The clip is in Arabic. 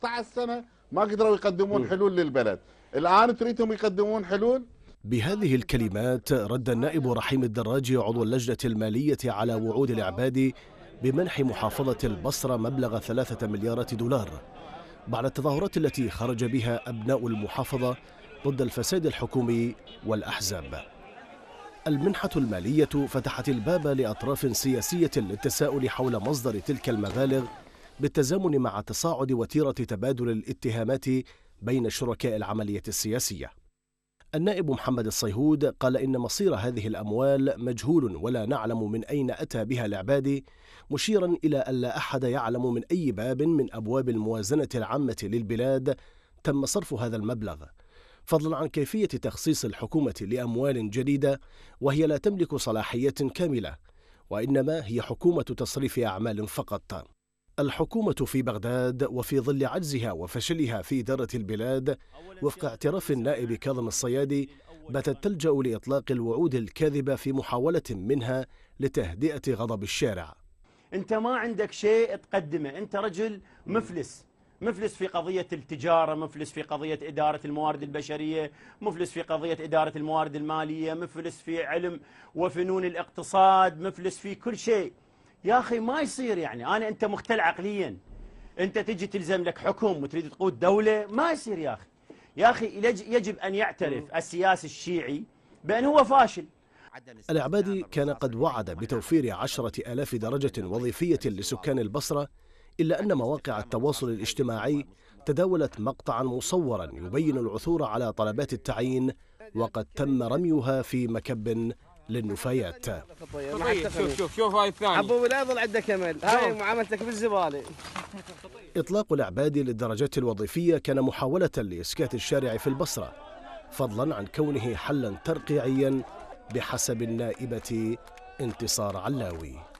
16 سنه ما قدروا يقدمون حلول للبلد الان تريدهم يقدمون حلول بهذه الكلمات رد النائب رحيم الدراجي عضو اللجنة المالية على وعود العبادي بمنح محافظة البصرة مبلغ ثلاثة مليارات دولار بعد التظاهرات التي خرج بها أبناء المحافظة ضد الفساد الحكومي والأحزاب المنحة المالية فتحت الباب لأطراف سياسية للتساؤل حول مصدر تلك المبالغ بالتزامن مع تصاعد وتيره تبادل الاتهامات بين شركاء العمليه السياسيه. النائب محمد الصيهود قال إن مصير هذه الأموال مجهول ولا نعلم من أين أتى بها العبادي مشيرا إلى أن لا أحد يعلم من أي باب من أبواب الموازنة العامة للبلاد تم صرف هذا المبلغ فضلا عن كيفية تخصيص الحكومة لأموال جديدة وهي لا تملك صلاحية كاملة وإنما هي حكومة تصريف أعمال فقط الحكومة في بغداد وفي ظل عجزها وفشلها في إدارة البلاد وفق اعتراف النائب كاظم الصيادي باتت تلجأ لإطلاق الوعود الكاذبة في محاولة منها لتهدئة غضب الشارع أنت ما عندك شيء تقدمه أنت رجل مفلس مفلس في قضية التجارة مفلس في قضية إدارة الموارد البشرية مفلس في قضية إدارة الموارد المالية مفلس في علم وفنون الاقتصاد مفلس في كل شيء يا أخي ما يصير يعني أنا أنت مختل عقليا أنت تجي تلزم لك حكم وتريد تقود دولة ما يصير يا أخي يا أخي يجب أن يعترف السياسي الشيعي بأن هو فاشل العبادي كان قد وعد بتوفير عشرة آلاف درجة وظيفية لسكان البصرة إلا أن مواقع التواصل الاجتماعي تداولت مقطعا مصورا يبين العثور على طلبات التعيين وقد تم رميها في مكب للنفايات طيب، شوف شوف شوف هاي الثاني ابو لا يظل عندك امل هاي معاملتك بالزباله اطلاق العبادي للدرجات الوظيفيه كان محاوله لاسكات الشارع في البصره فضلا عن كونه حلا ترقيعيا بحسب النائبه انتصار علاوي